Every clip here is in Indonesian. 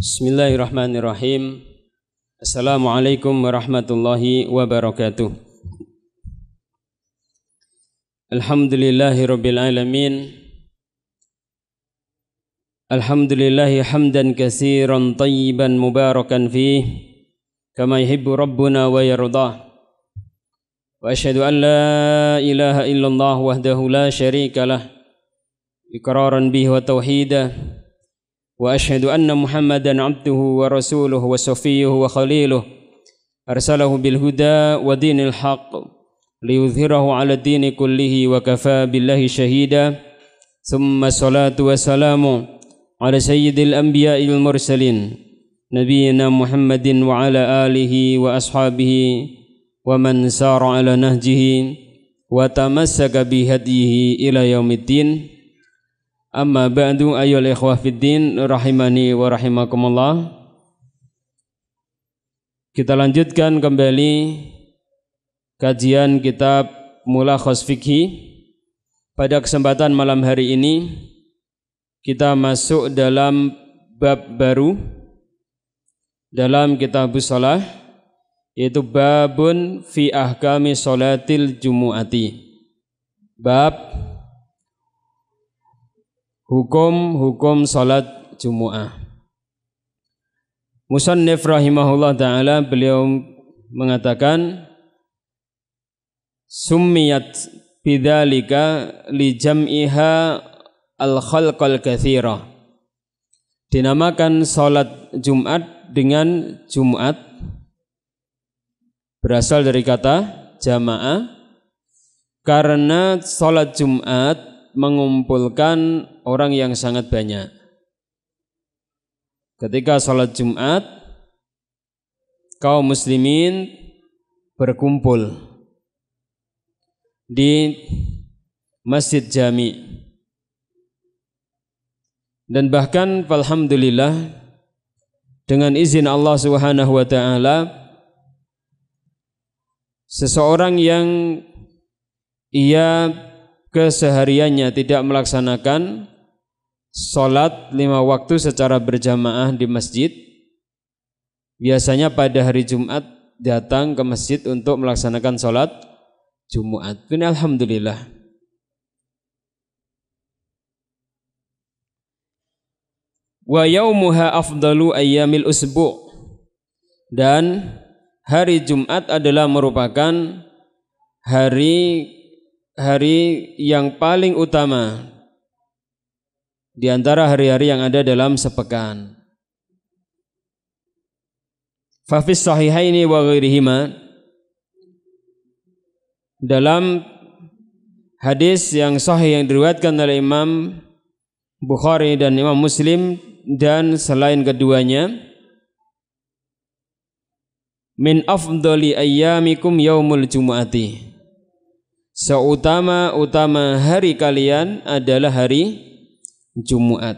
Bismillahirrahmanirrahim. Assalamualaikum warahmatullahi wabarakatuh. Alhamdulillahi rabbil alamin. Alhamdulillahi hamdan kasiran tayyiban mubarakan fih kama yihibu rabbuna wa yardah. Wa ashadu an la ilaha illallah wahdahu la sharika lah iqraran bih wa tawhidah. واشهد ان محمدا عبده ورسوله وصفيه وخليله ارسله بالهدى ودين الحق ليظهره على الدين كله وكفى بالله شهيدا ثم الصلاه والسلام على سيد الانبياء المرسلين نبينا محمد وعلى اله واصحابه ومن سار على نهجه وتمسك بهديه الى يوم الدين Amma ba'du ayyul ikhwah fiddin rahimani wa rahimakumullah. Kita lanjutkan kembali kajian kitab mula Fikhi. Pada kesempatan malam hari ini kita masuk dalam bab baru dalam kitab Shalah yaitu babun fi ahkami sholatil jumu'ati. Bab Hukum-hukum salat Jumu'ah. Musannif rahimahullah taala beliau mengatakan summiyat bidzalika li jam'iha al khalqal katsira. Dinamakan salat Jumat dengan Jumat berasal dari kata jamaah karena salat Jumat mengumpulkan orang yang sangat banyak. Ketika sholat Jumat, kaum muslimin berkumpul di Masjid Jami. Dan bahkan alhamdulillah dengan izin Allah Subhanahu wa taala seseorang yang ia kesehariannya tidak melaksanakan sholat lima waktu secara berjamaah di masjid, biasanya pada hari Jumat datang ke masjid untuk melaksanakan sholat Jumat. Ini Alhamdulillah. Wa yaumuha afdalu ayyamil usbu' dan hari Jumat adalah merupakan hari hari yang paling utama di antara hari-hari yang ada dalam sepekan. Fafis sahihaini wa ghairihima dalam hadis yang sahih yang diriwayatkan oleh Imam Bukhari dan Imam Muslim dan selain keduanya min afdali ayyamikum yaumul jumu'ati seutama-utama hari kalian adalah hari Jumat.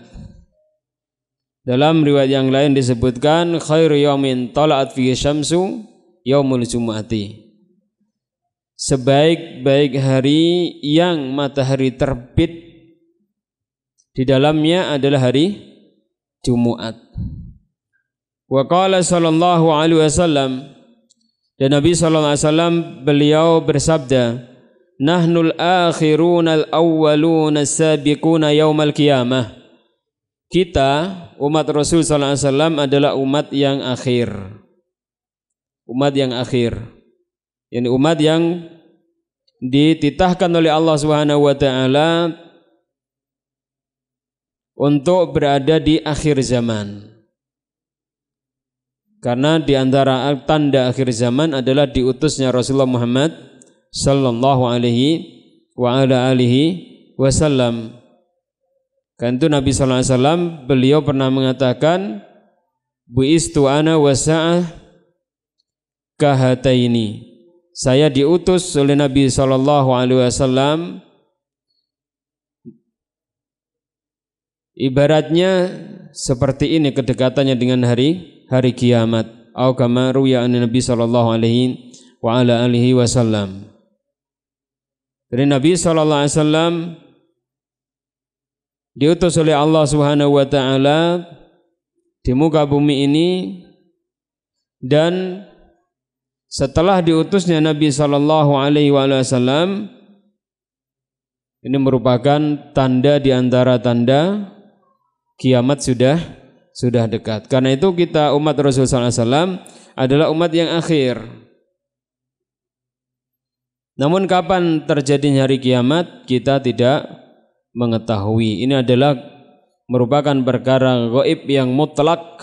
Dalam riwayat yang lain disebutkan khairu yaumin tala'at fi syamsu yaumul jumati. Sebaik-baik hari yang matahari terbit di dalamnya adalah hari Jumat. Wa qala sallallahu alaihi wasallam dan Nabi sallallahu alaihi wasallam beliau bersabda, nahnul akhiruna al-awwaluna sabiquna yaumal qiyamah. Kita umat Rasul sallallahu alaihi wasallam adalah umat yang akhir. Umat yang akhir. Yani umat yang dititahkan oleh Allah Subhanahu wa taala untuk berada di akhir zaman. Karena di antara tanda akhir zaman adalah diutusnya Rasulullah Muhammad sallallahu alaihi wa ala alihi wasallam. Kan itu Nabi sallallahu alaihi wasallam beliau pernah mengatakan buistu ana wasa'ah kahataini. Saya diutus oleh Nabi sallallahu alaihi wasallam ibaratnya seperti ini kedekatannya dengan hari hari kiamat. Au kama ruya Nabi sallallahu alaihi wa ala alihi wasallam. Dari Nabi sallallahu alaihi wasallam diutus oleh Allah Subhanahu wa taala di muka bumi ini dan setelah diutusnya Nabi sallallahu alaihi wasallam ini merupakan tanda di antara tanda kiamat sudah sudah dekat. Karena itu kita umat Rasul sallallahu alaihi wasallam adalah umat yang akhir. Namun kapan terjadinya hari kiamat kita tidak mengetahui. Ini adalah merupakan perkara gaib yang mutlak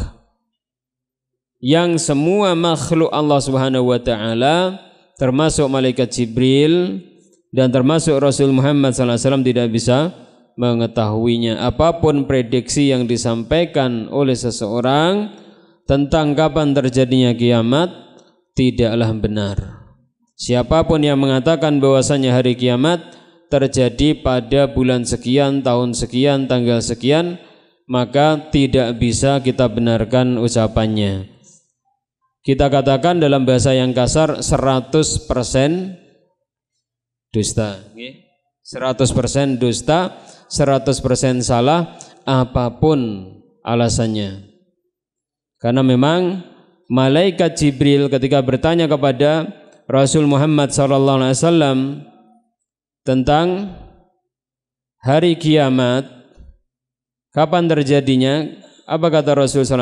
yang semua makhluk Allah Subhanahu wa taala termasuk malaikat Jibril dan termasuk Rasul Muhammad Sallallahu Alaihi Wasallam tidak bisa mengetahuinya. Apapun prediksi yang disampaikan oleh seseorang tentang kapan terjadinya kiamat tidaklah benar. Siapapun yang mengatakan bahwasanya hari kiamat terjadi pada bulan sekian, tahun sekian, tanggal sekian, maka tidak bisa kita benarkan ucapannya. Kita katakan dalam bahasa yang kasar 100% dusta. 100% dusta, 100% salah apapun alasannya. Karena memang malaikat Jibril ketika bertanya kepada Rasul Muhammad saw tentang hari kiamat kapan terjadinya apa kata Rasul saw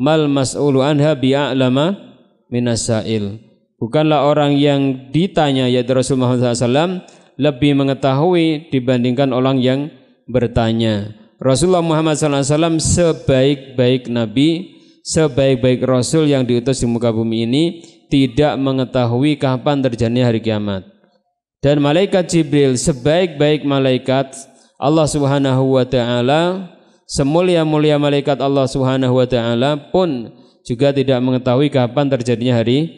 mal mas'ulu anha bi'alama minasail bukanlah orang yang ditanya yaitu Rasul Muhammad SAW lebih mengetahui dibandingkan orang yang bertanya Rasulullah Muhammad SAW sebaik-baik Nabi sebaik-baik rasul yang diutus di muka bumi ini tidak mengetahui kapan terjadinya hari kiamat. Dan malaikat Jibril sebaik-baik malaikat Allah Subhanahu wa taala, semulia-mulia malaikat Allah Subhanahu wa taala pun juga tidak mengetahui kapan terjadinya hari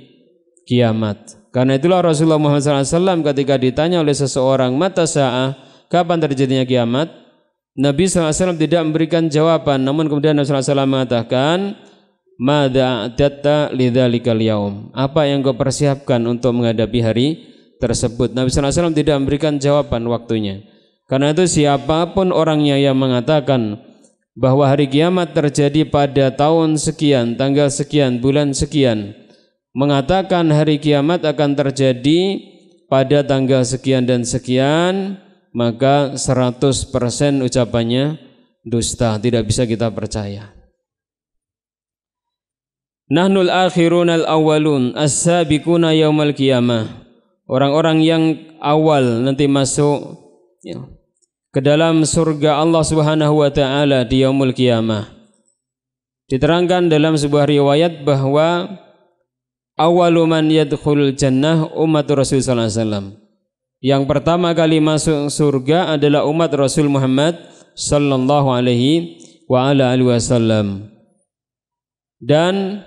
kiamat. Karena itulah Rasulullah Muhammad SAW ketika ditanya oleh seseorang mata sa'ah kapan terjadinya kiamat, Nabi SAW tidak memberikan jawaban. Namun kemudian Nabi SAW mengatakan, Mada data lidah lika yaum? Apa yang kau persiapkan untuk menghadapi hari tersebut? Nabi sallallahu alaihi wasallam tidak memberikan jawaban waktunya. Karena itu siapapun orangnya yang mengatakan bahwa hari kiamat terjadi pada tahun sekian, tanggal sekian, bulan sekian, mengatakan hari kiamat akan terjadi pada tanggal sekian dan sekian, maka 100% ucapannya dusta, tidak bisa kita percaya. Nahnul akhirun al awalun as-sabiquna yaumal qiyamah. Orang-orang yang awal nanti masuk ya, ke dalam surga Allah Subhanahu wa taala di yaumul qiyamah. Diterangkan dalam sebuah riwayat bahwa awwalu man jannah umat Rasul sallallahu alaihi wasallam. Yang pertama kali masuk surga adalah umat Rasul Muhammad sallallahu alaihi wa ala alihi wasallam. Dan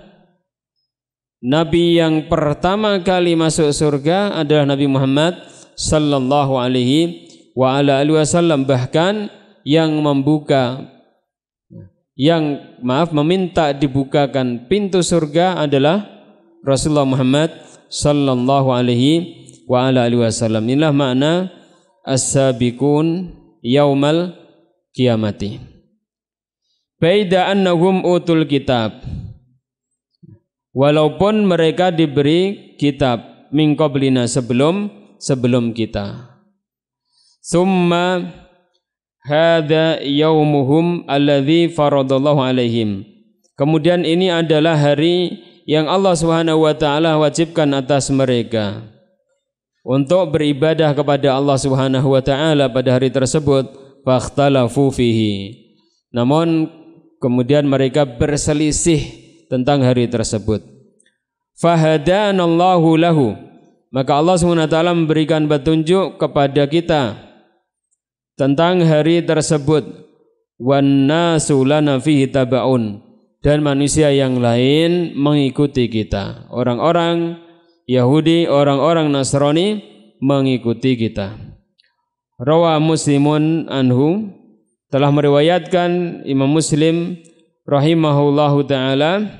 Nabi yang pertama kali masuk surga adalah Nabi Muhammad sallallahu alaihi wa ala alihi wasallam bahkan yang membuka yang maaf meminta dibukakan pintu surga adalah Rasulullah Muhammad sallallahu alaihi wa ala alihi wasallam. Inilah makna as-sabiqun yaumal kiamati. Baida annahum utul kitab walaupun mereka diberi kitab mingkoblina sebelum sebelum kita summa Hada yaumuhum Alladhi faradallahu alaihim kemudian ini adalah hari yang Allah Subhanahu wa taala wajibkan atas mereka untuk beribadah kepada Allah Subhanahu wa taala pada hari tersebut fakhtalafu fihi namun kemudian mereka berselisih tentang hari tersebut. Fahadanallahu lahu. Maka Allah SWT memberikan petunjuk kepada kita tentang hari tersebut. Wan nasu fihi tabaun. Dan manusia yang lain mengikuti kita. Orang-orang Yahudi, orang-orang Nasrani mengikuti kita. Rawa Muslimun anhu telah meriwayatkan Imam Muslim rahimahullahu taala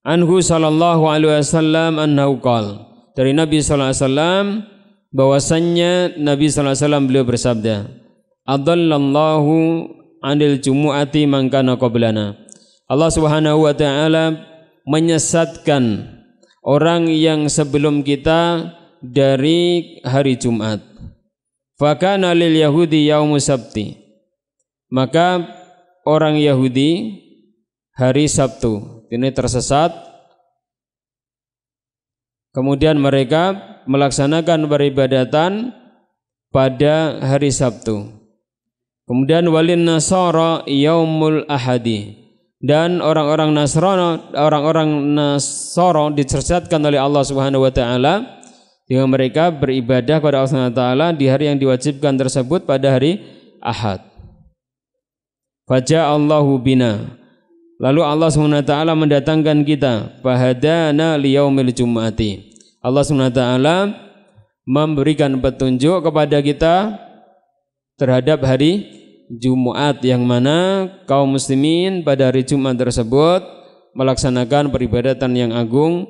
anhu sallallahu alaihi wasallam annahu qala dari Nabi sallallahu alaihi wasallam bahwasannya Nabi sallallahu alaihi wasallam beliau bersabda adallallahu anil jumu'ati man kana qablana Allah Subhanahu wa taala menyesatkan orang yang sebelum kita dari hari Jumat. Fakana lil Yahudi yaumu sabti. Maka orang Yahudi hari Sabtu. Ini tersesat. Kemudian mereka melaksanakan peribadatan pada hari Sabtu. Kemudian walin nasara yaumul ahadi dan orang-orang Nasrani orang-orang Nasara disesatkan oleh Allah Subhanahu wa taala dengan mereka beribadah kepada Allah Subhanahu wa taala di hari yang diwajibkan tersebut pada hari Ahad. Faja Allahu bina. Lalu Allah SWT mendatangkan kita. Fahadana liyaumil jum'ati. Allah SWT memberikan petunjuk kepada kita terhadap hari Jumat yang mana kaum muslimin pada hari Jumat tersebut melaksanakan peribadatan yang agung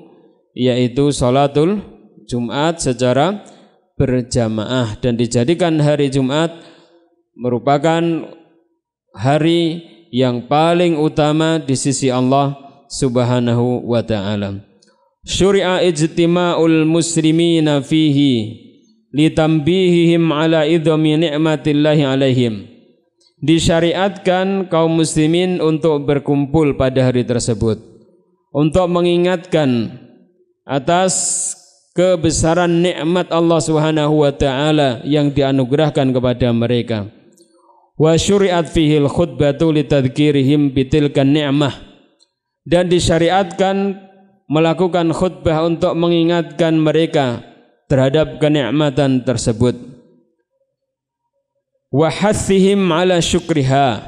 yaitu Salatul Jumat secara berjamaah dan dijadikan hari Jumat merupakan hari yang paling utama di sisi Allah Subhanahu wa taala. Syuri'a ijtima'ul muslimina fihi litambihihim ala idhami ni'matillahi alaihim. Disyariatkan kaum muslimin untuk berkumpul pada hari tersebut untuk mengingatkan atas kebesaran nikmat Allah Subhanahu wa taala yang dianugerahkan kepada mereka wa syuri'at fihil khutbatu litadzkirihim bitilkan ni'mah dan disyariatkan melakukan khutbah untuk mengingatkan mereka terhadap kenikmatan tersebut wa hasihim ala syukriha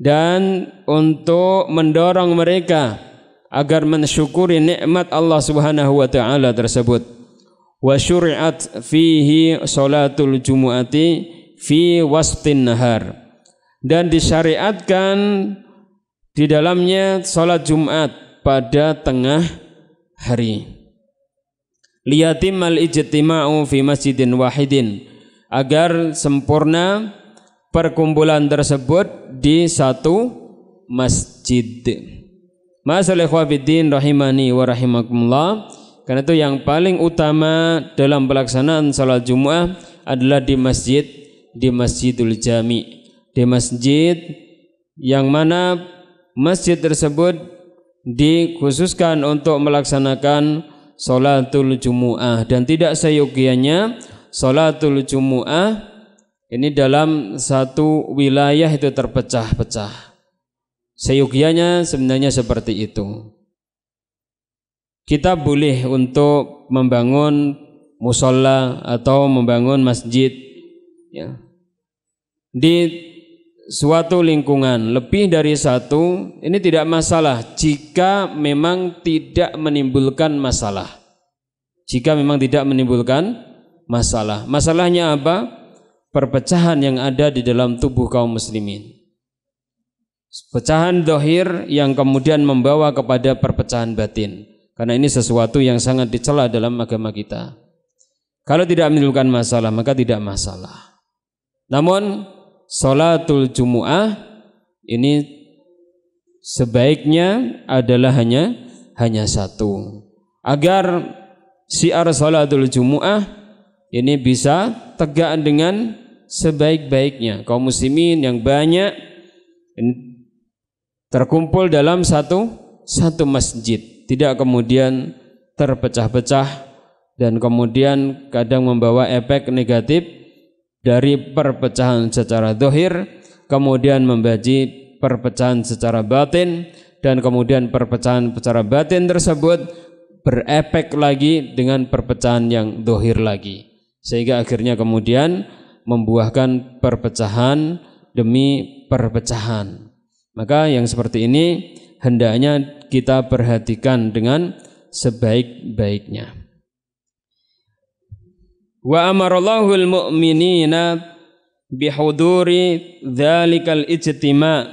dan untuk mendorong mereka agar mensyukuri nikmat Allah Subhanahu wa taala tersebut wa syuri'at fihi salatul jumu'ati fi wastin nahar dan disyariatkan di dalamnya salat Jumat pada tengah hari. Liyatimal ijtima'u fi masjidin wahidin agar sempurna perkumpulan tersebut di satu masjid. Masalah ikhwatiddin rahimani wa rahimakumullah. Karena itu yang paling utama dalam pelaksanaan salat Jumat adalah di masjid di Masjidul Jami di masjid yang mana masjid tersebut dikhususkan untuk melaksanakan solatul jumu'ah dan tidak seyogianya solatul jumu'ah ini dalam satu wilayah itu terpecah-pecah seyogianya sebenarnya seperti itu kita boleh untuk membangun musola atau membangun masjid ya, di suatu lingkungan lebih dari satu ini tidak masalah jika memang tidak menimbulkan masalah jika memang tidak menimbulkan masalah masalahnya apa perpecahan yang ada di dalam tubuh kaum muslimin pecahan dohir yang kemudian membawa kepada perpecahan batin karena ini sesuatu yang sangat dicela dalam agama kita kalau tidak menimbulkan masalah maka tidak masalah namun salatul Jumu'ah ini sebaiknya adalah hanya hanya satu. Agar siar salatul Jumu'ah ini bisa tegak dengan sebaik-baiknya. Kaum muslimin yang banyak terkumpul dalam satu satu masjid, tidak kemudian terpecah-pecah dan kemudian kadang membawa efek negatif dari perpecahan secara dohir kemudian membaji perpecahan secara batin dan kemudian perpecahan secara batin tersebut berepek lagi dengan perpecahan yang dohir lagi sehingga akhirnya kemudian membuahkan perpecahan demi perpecahan maka yang seperti ini hendaknya kita perhatikan dengan sebaik-baiknya Wa amarallahu al-mu'minina bihuduri dzalikal ijtima.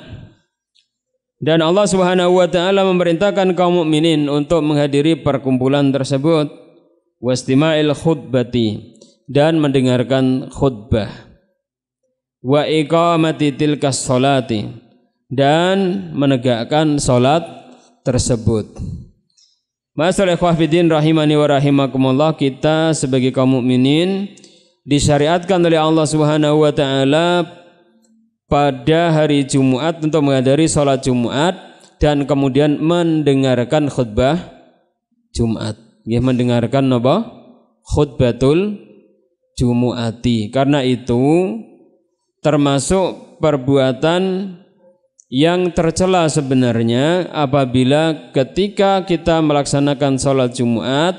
Dan Allah Subhanahu wa taala memerintahkan kaum mukminin untuk menghadiri perkumpulan tersebut wastima'il khutbati dan mendengarkan khutbah wa iqamati tilkas salati dan menegakkan salat tersebut. Masalah ikhwafidin rahimani wa rahimakumullah kita sebagai kaum mukminin disyariatkan oleh Allah Subhanahu wa taala pada hari Jumat untuk menghadiri sholat Jumat dan kemudian mendengarkan khutbah Jumat. Ya mendengarkan apa? Khutbatul Jumuati. Karena itu termasuk perbuatan yang tercela sebenarnya apabila ketika kita melaksanakan sholat Jumat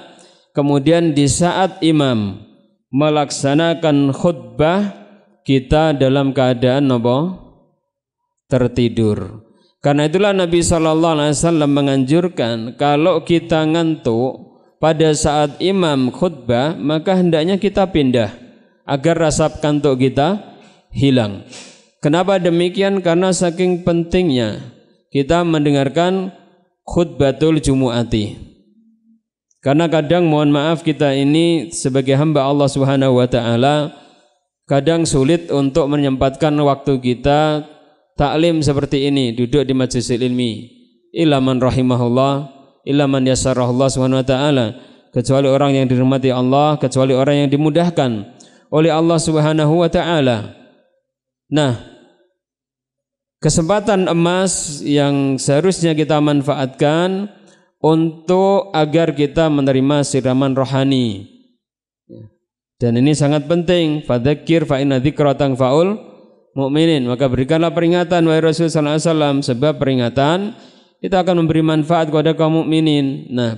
kemudian di saat imam melaksanakan khutbah kita dalam keadaan nopo tertidur karena itulah Nabi Shallallahu Alaihi Wasallam menganjurkan kalau kita ngantuk pada saat imam khutbah maka hendaknya kita pindah agar rasa kantuk kita hilang Kenapa demikian? Karena saking pentingnya kita mendengarkan khutbatul jumu'ati. Karena kadang mohon maaf kita ini sebagai hamba Allah Subhanahu wa taala kadang sulit untuk menyempatkan waktu kita taklim seperti ini, duduk di majelis ilmi. Ilaman rahimahullah, ilaman yasarahullah Subhanahu wa taala. Kecuali orang yang dirahmati Allah, kecuali orang yang dimudahkan oleh Allah Subhanahu wa taala. Nah, kesempatan emas yang seharusnya kita manfaatkan untuk agar kita menerima siraman rohani. Ya. Dan ini sangat penting. Fadzakir fa inna faul mukminin. Maka berikanlah peringatan wahai Rasul sallallahu alaihi wasallam sebab peringatan itu akan memberi manfaat kepada kaum mukminin. Nah,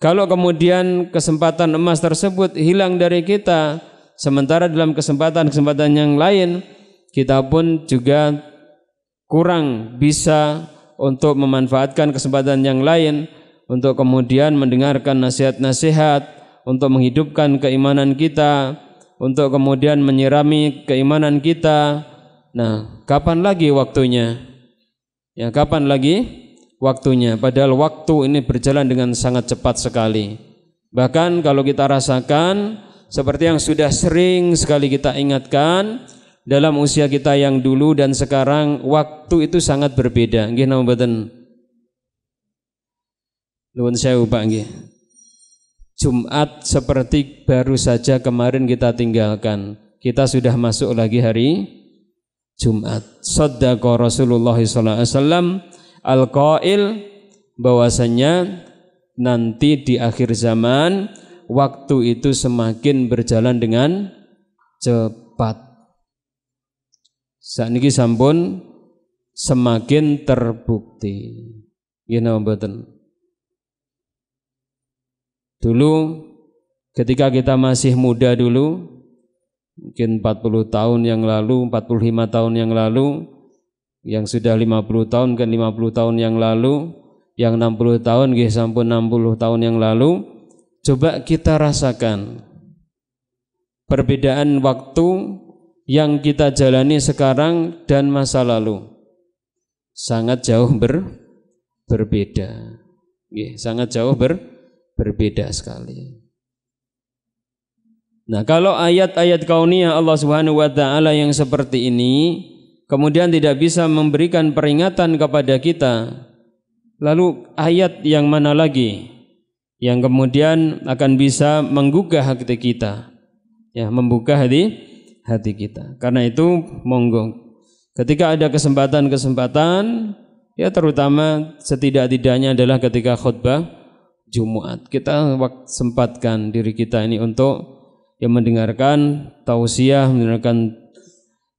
kalau kemudian kesempatan emas tersebut hilang dari kita sementara dalam kesempatan-kesempatan yang lain kita pun juga kurang bisa untuk memanfaatkan kesempatan yang lain untuk kemudian mendengarkan nasihat-nasihat untuk menghidupkan keimanan kita untuk kemudian menyirami keimanan kita nah kapan lagi waktunya ya kapan lagi waktunya padahal waktu ini berjalan dengan sangat cepat sekali bahkan kalau kita rasakan seperti yang sudah sering sekali kita ingatkan dalam usia kita yang dulu dan sekarang waktu itu sangat berbeda. Nggih nama mboten. Nuwun sewu Pak nggih. Jumat seperti baru saja kemarin kita tinggalkan. Kita sudah masuk lagi hari Jumat. Saddaqa Rasulullah sallallahu alaihi wasallam al-qail bahwasanya nanti di akhir zaman waktu itu semakin berjalan dengan cepat saat ini sampun semakin terbukti. Gina mboten. Dulu ketika kita masih muda dulu, mungkin 40 tahun yang lalu, 45 tahun yang lalu, yang sudah 50 tahun kan 50 tahun yang lalu, yang 60 tahun nggih sampun 60 tahun yang lalu, coba kita rasakan perbedaan waktu yang kita jalani sekarang dan masa lalu sangat jauh ber, berbeda. Ya, sangat jauh ber, berbeda sekali. Nah, kalau ayat-ayat kauniyah Allah Subhanahu wa taala yang seperti ini kemudian tidak bisa memberikan peringatan kepada kita, lalu ayat yang mana lagi yang kemudian akan bisa menggugah hati kita? Ya, membuka hati hati kita. Karena itu monggo ketika ada kesempatan-kesempatan ya terutama setidak-tidaknya adalah ketika khutbah Jumat kita sempatkan diri kita ini untuk yang mendengarkan tausiah, mendengarkan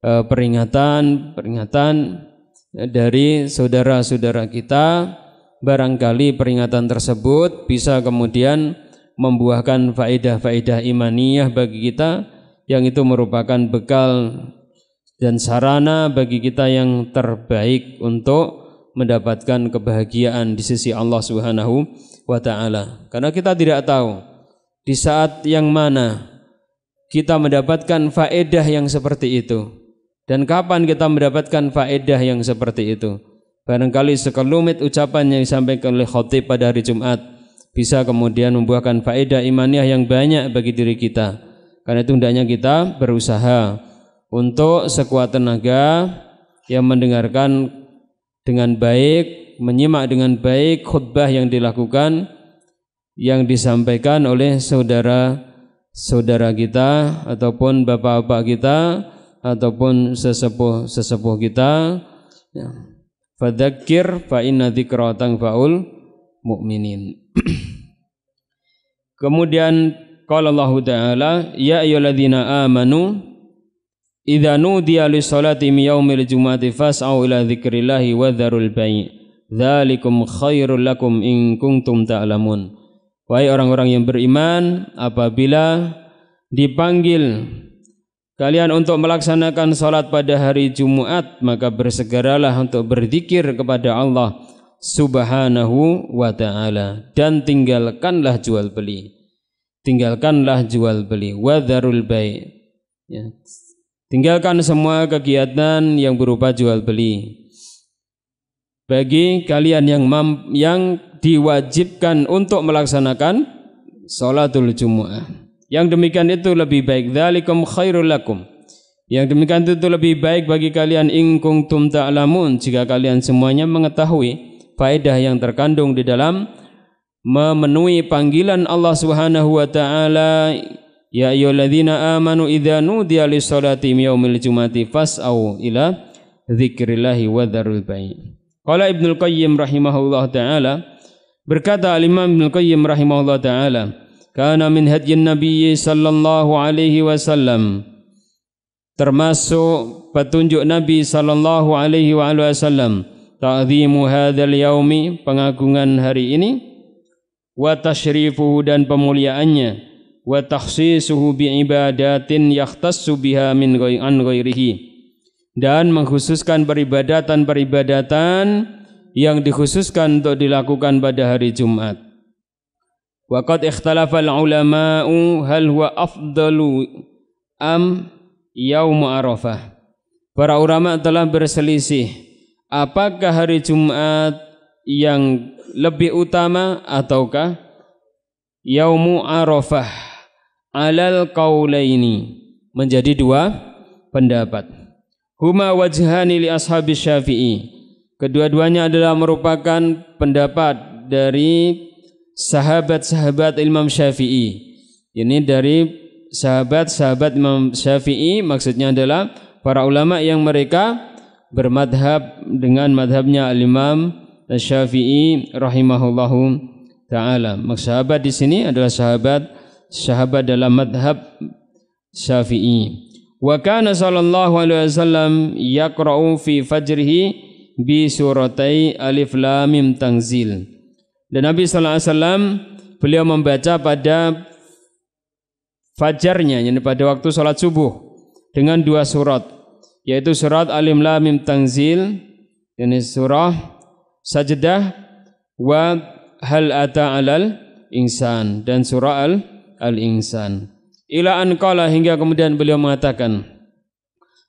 e, peringatan, peringatan dari saudara-saudara kita barangkali peringatan tersebut bisa kemudian membuahkan faedah-faedah imaniyah bagi kita yang itu merupakan bekal dan sarana bagi kita yang terbaik untuk mendapatkan kebahagiaan di sisi Allah Subhanahu wa taala. Karena kita tidak tahu di saat yang mana kita mendapatkan faedah yang seperti itu dan kapan kita mendapatkan faedah yang seperti itu. Barangkali sekelumit ucapan yang disampaikan oleh khotib pada hari Jumat bisa kemudian membuahkan faedah imaniah yang banyak bagi diri kita karena itu hendaknya kita berusaha untuk sekuat tenaga yang mendengarkan dengan baik, menyimak dengan baik khutbah yang dilakukan yang disampaikan oleh saudara-saudara kita ataupun bapak-bapak kita ataupun sesepuh-sesepuh kita. Ya. Fadzakir fa inna dzikra faul mukminin Kemudian Qala Allah Ta'ala, "Ya ayyuhalladzina amanu, idza nudiya lis-salati min yaumil jumu'ati fas'au ila dzikrillahi wa dzarul bai'. Dzalikum khairul lakum in kuntum ta'lamun." Wahai orang-orang yang beriman, apabila dipanggil kalian untuk melaksanakan salat pada hari Jumat, maka bersegeralah untuk berzikir kepada Allah Subhanahu wa taala dan tinggalkanlah jual beli tinggalkanlah jual beli wadharul bai ya. tinggalkan semua kegiatan yang berupa jual beli bagi kalian yang mam, yang diwajibkan untuk melaksanakan salatul jumuah yang demikian itu lebih baik dzalikum khairul lakum yang demikian itu lebih baik bagi kalian in kuntum ta'lamun jika kalian semuanya mengetahui faedah yang terkandung di dalam memenuhi panggilan Allah Subhanahu wa taala ya ayyuhalladzina amanu idza nudiya lis-salati yaumil jumati fas'au ila dzikrillah wa dzarul bai. Qala Ibnu Qayyim rahimahullah taala berkata Imam Ibnu Qayyim rahimahullah taala kana min hadyin nabiyyi sallallahu alaihi wasallam termasuk petunjuk Nabi sallallahu alaihi wasallam ta'zimu hadzal yaumi pengagungan hari ini wa tashrifuhu dan pemuliaannya wa takhsisuhu bi ibadatin yakhtassu biha min an ghairihi dan mengkhususkan peribadatan-peribadatan yang dikhususkan untuk dilakukan pada hari Jumat. qad ikhtalafa ulama'u hal huwa afdalu am yaum Arafah. Para ulama telah berselisih apakah hari Jumat yang lebih utama ataukah yaumu arafah alal qaulaini menjadi dua pendapat huma wajhani li ashabi syafi'i kedua-duanya adalah merupakan pendapat dari sahabat-sahabat Imam Syafi'i ini dari sahabat-sahabat Imam Syafi'i maksudnya adalah para ulama yang mereka bermadhab dengan madhabnya al-Imam Syafi'i rahimahullahu taala. Sahabat di sini adalah sahabat sahabat dalam madhab Syafi'i. Wa kana sallallahu alaihi wasallam yaqra'u fi fajrihi bi suratai alif lam mim tanzil. Dan Nabi sallallahu alaihi wasallam beliau membaca pada fajarnya yakni pada waktu salat subuh dengan dua surat yaitu surat Alim Lam Mim Tanzil yakni surah sajdah wa hal ata alal insan dan surah al al insan ila an qala hingga kemudian beliau mengatakan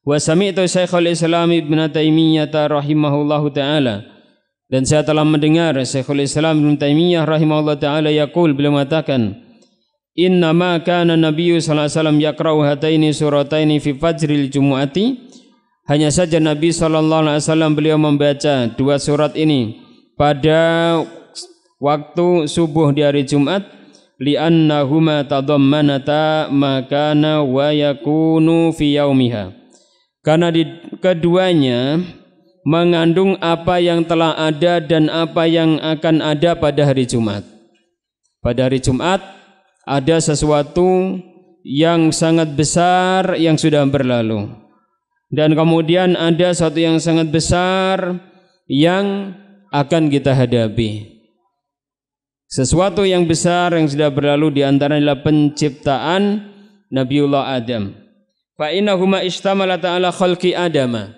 wa sami'tu syaikhul islam ibnu taimiyah rahimahullahu taala dan saya telah mendengar Syekhul Islam Ibn Taymiyyah rahimahullah ta'ala yakul beliau mengatakan Inna ma kana Nabi SAW yakrau hataini surataini fi fajril jumu'ati Hanya saja Nabi Shallallahu Alaihi Wasallam beliau membaca dua surat ini pada waktu subuh di hari Jumat li'annahuma tadammanata makana wa yakunu fi yaumiha karena di, keduanya mengandung apa yang telah ada dan apa yang akan ada pada hari Jumat pada hari Jumat ada sesuatu yang sangat besar yang sudah berlalu dan kemudian ada satu yang sangat besar yang akan kita hadapi. Sesuatu yang besar yang sudah berlalu di antara adalah penciptaan Nabiullah Adam. Fa innahuma istamalat ta'ala khalqi Adama.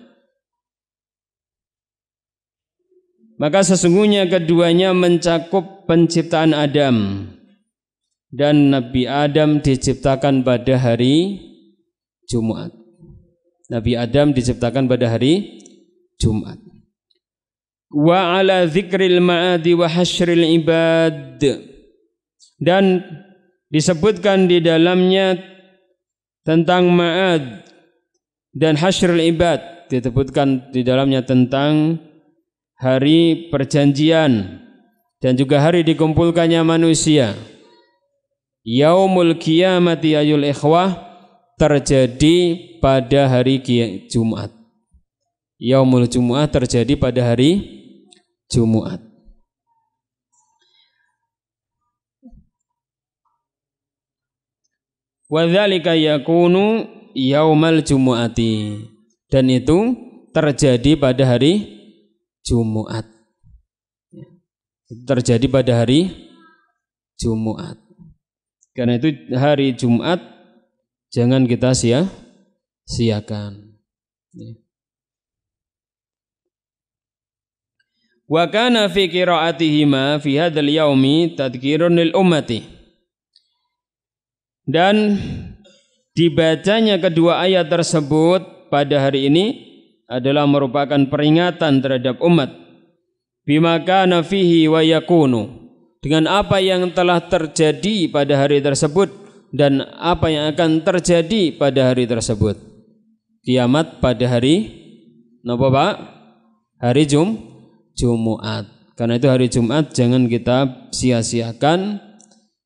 Maka sesungguhnya keduanya mencakup penciptaan Adam. Dan Nabi Adam diciptakan pada hari Jumat. Nabi Adam diciptakan pada hari Jumat. Wa ala zikril ma'adi wa hasyril ibad. Dan disebutkan di dalamnya tentang ma'ad dan hasyril ibad. Disebutkan di dalamnya tentang hari perjanjian dan juga hari dikumpulkannya manusia. Yaumul kiamati ayul ikhwah terjadi pada hari Jumat. Yaumul Jum'at terjadi pada hari Jumat. Wadzalika yakunu yaumal Jumu'ati. Dan itu terjadi pada hari Jumat. Terjadi pada hari Jumat. Karena itu hari Jumat Jangan kita sia siakan. Ya. Wa kana fi qira'atihima fi hadzal yaumi tadhkirun lil ummati. Dan dibacanya kedua ayat tersebut pada hari ini adalah merupakan peringatan terhadap umat bima kana fihi wa yakunu dengan apa yang telah terjadi pada hari tersebut dan apa yang akan terjadi pada hari tersebut. Kiamat pada hari napa Pak? Hari Jum Jum'at. Karena itu hari Jumat jangan kita sia-siakan.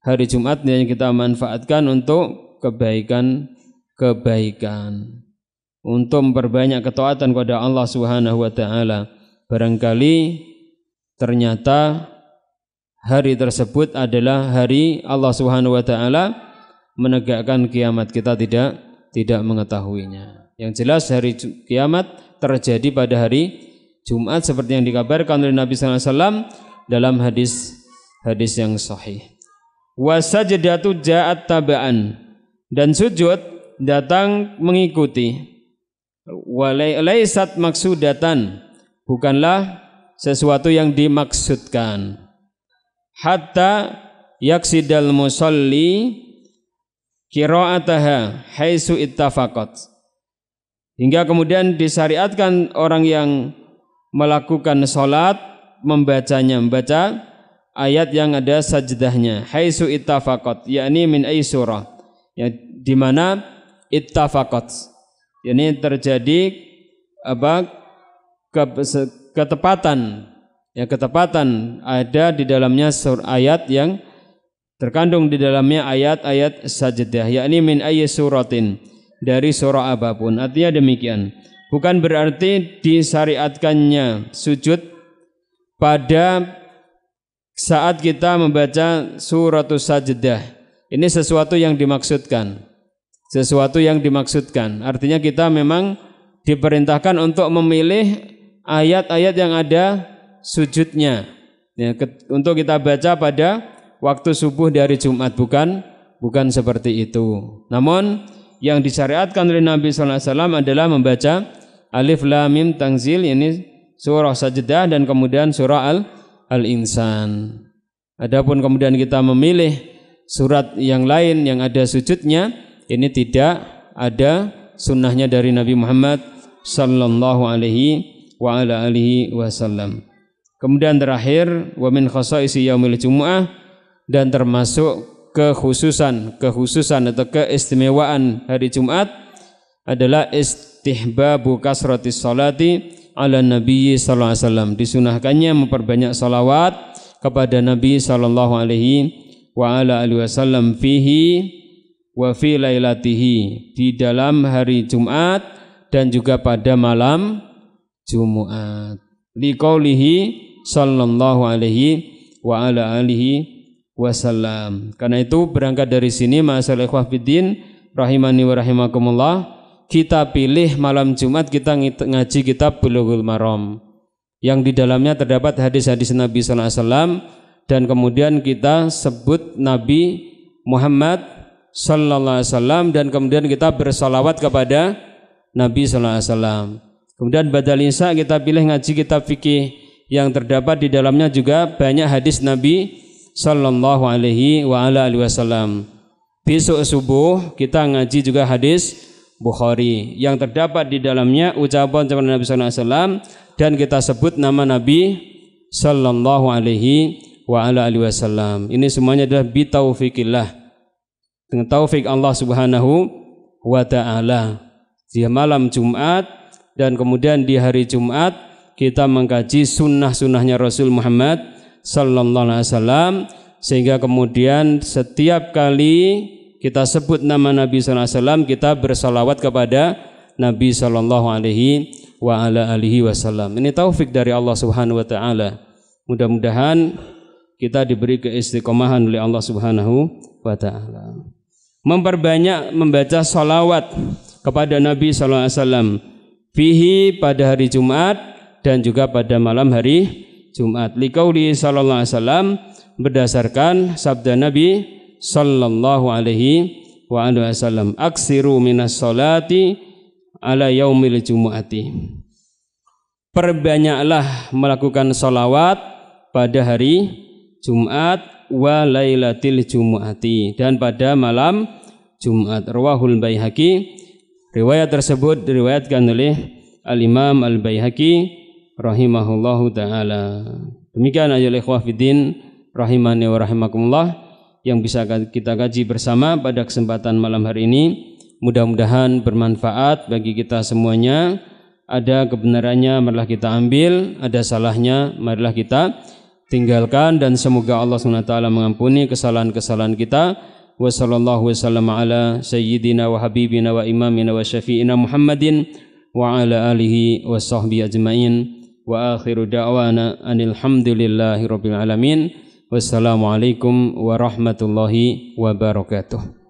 Hari Jumat yang kita manfaatkan untuk kebaikan-kebaikan. Untuk memperbanyak ketaatan kepada Allah Subhanahu wa taala. Barangkali ternyata hari tersebut adalah hari Allah Subhanahu wa taala menegakkan kiamat kita tidak tidak mengetahuinya. Yang jelas hari kiamat terjadi pada hari Jumat seperti yang dikabarkan oleh Nabi Sallallahu Alaihi Wasallam dalam hadis hadis yang sahih. Wasajdatu ja'at taba'an dan sujud datang mengikuti. Walaisat maksudatan bukanlah sesuatu yang dimaksudkan. Hatta yaksidal musalli kiraataha haitsu ittafaqat. Hingga kemudian disyariatkan orang yang melakukan salat membacanya membaca ayat yang ada sajdahnya haitsu ittafaqat yakni min ay surah yang di mana ittafaqat yakni terjadi apa ke, ketepatan ya ketepatan ada di dalamnya sur ayat yang Terkandung di dalamnya ayat-ayat sajdah, yakni min ayyi suratin, dari surah apapun. Artinya demikian. Bukan berarti disyariatkannya sujud pada saat kita membaca surat sajdah. Ini sesuatu yang dimaksudkan. Sesuatu yang dimaksudkan. Artinya kita memang diperintahkan untuk memilih ayat-ayat yang ada sujudnya. Ya, untuk kita baca pada waktu subuh di hari Jumat bukan bukan seperti itu. Namun yang disyariatkan oleh Nabi sallallahu alaihi wasallam adalah membaca Alif Lam Mim Tanzil ini surah Sajdah dan kemudian surah Al Al-Insan. Adapun kemudian kita memilih surat yang lain yang ada sujudnya ini tidak ada sunnahnya dari Nabi Muhammad sallallahu alaihi wa ala alihi wasallam. Kemudian terakhir wa min khasaisi yaumil jumu'ah dan termasuk kekhususan kekhususan atau keistimewaan hari Jumat adalah istihbabu kasrati salati ala Nabi sallallahu alaihi disunahkannya memperbanyak salawat kepada Nabi sallallahu alaihi wa ala alihi wasallam fihi wa fi lailatihi di dalam hari Jumat dan juga pada malam Jumat liqaulihi sallallahu alaihi wa ala alihi wasallam. Karena itu berangkat dari sini masalah ikhwah fiddin rahimani wa rahimakumullah kita pilih malam Jumat kita ngaji kitab Bulughul Maram yang di dalamnya terdapat hadis-hadis Nabi sallallahu alaihi wasallam dan kemudian kita sebut Nabi Muhammad sallallahu alaihi wasallam dan kemudian kita bersalawat kepada Nabi sallallahu alaihi wasallam. Kemudian badal insya kita pilih ngaji kitab fikih yang terdapat di dalamnya juga banyak hadis Nabi sallallahu alaihi wa ala alihi wasallam. Besok subuh kita ngaji juga hadis Bukhari yang terdapat di dalamnya ucapan-ucapan Nabi sallallahu alaihi wasallam dan kita sebut nama Nabi sallallahu alaihi wa ala alihi wasallam. Ini semuanya adalah bi taufikillah. Dengan taufik Allah Subhanahu wa taala. Di malam Jumat dan kemudian di hari Jumat kita mengkaji sunnah-sunnahnya Rasul Muhammad sallallahu alaihi wasallam sehingga kemudian setiap kali kita sebut nama Nabi sallallahu alaihi wasallam kita bersalawat kepada Nabi sallallahu alaihi wa ala alihi wasallam. Ini taufik dari Allah Subhanahu wa taala. Mudah-mudahan kita diberi keistiqomahan oleh Allah Subhanahu wa taala. Memperbanyak membaca salawat kepada Nabi sallallahu alaihi wasallam fihi pada hari Jumat dan juga pada malam hari Jumat. Likauli sallallahu alaihi wasallam berdasarkan sabda Nabi sallallahu alaihi wa alihi wasallam, "Aksiru minas salati ala yaumil jumu'ati." Perbanyaklah melakukan solawat pada hari Jumat wa lailatil jumu'ati dan pada malam Jumat. Rawahul Baihaqi. Riwayat tersebut diriwayatkan oleh Al Imam Al Baihaqi rahimahullahu taala. Demikian ayolah ikhwah fiddin rahimani wa rahimakumullah yang bisa kita kaji bersama pada kesempatan malam hari ini. Mudah-mudahan bermanfaat bagi kita semuanya. Ada kebenarannya marilah kita ambil, ada salahnya marilah kita tinggalkan dan semoga Allah SWT mengampuni kesalahan-kesalahan kita. wassallallahu wasallam ala sayyidina wa habibina wa imamina wa syafi'ina Muhammadin wa ala alihi wa sahbihi ajmain wa akhiru da'wana anil hamdulillahi rabbil alamin wassalamualaikum warahmatullahi wabarakatuh